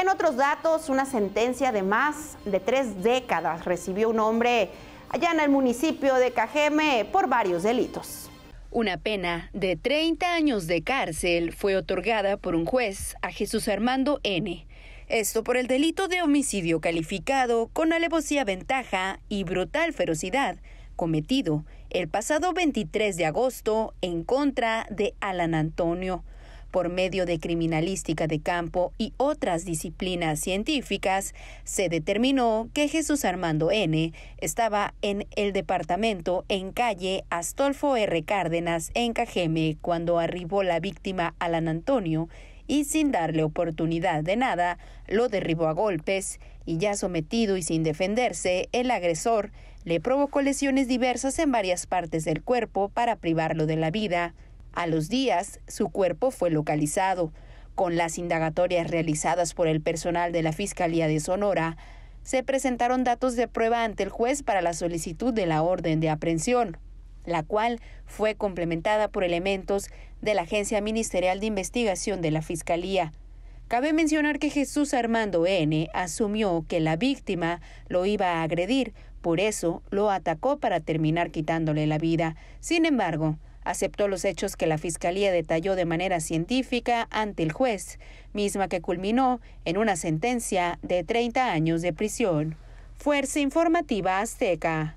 En otros datos, una sentencia de más de tres décadas recibió un hombre allá en el municipio de Cajeme por varios delitos. Una pena de 30 años de cárcel fue otorgada por un juez a Jesús Armando N. Esto por el delito de homicidio calificado con alevosía ventaja y brutal ferocidad cometido el pasado 23 de agosto en contra de Alan Antonio por medio de criminalística de campo y otras disciplinas científicas, se determinó que Jesús Armando N. estaba en el departamento en calle Astolfo R. Cárdenas en Cajeme cuando arribó la víctima Alan Antonio y sin darle oportunidad de nada, lo derribó a golpes y ya sometido y sin defenderse, el agresor le provocó lesiones diversas en varias partes del cuerpo para privarlo de la vida a los días, su cuerpo fue localizado. Con las indagatorias realizadas por el personal de la Fiscalía de Sonora, se presentaron datos de prueba ante el juez para la solicitud de la orden de aprehensión, la cual fue complementada por elementos de la Agencia Ministerial de Investigación de la Fiscalía. Cabe mencionar que Jesús Armando N. asumió que la víctima lo iba a agredir, por eso lo atacó para terminar quitándole la vida. Sin embargo, aceptó los hechos que la Fiscalía detalló de manera científica ante el juez, misma que culminó en una sentencia de 30 años de prisión. Fuerza Informativa Azteca.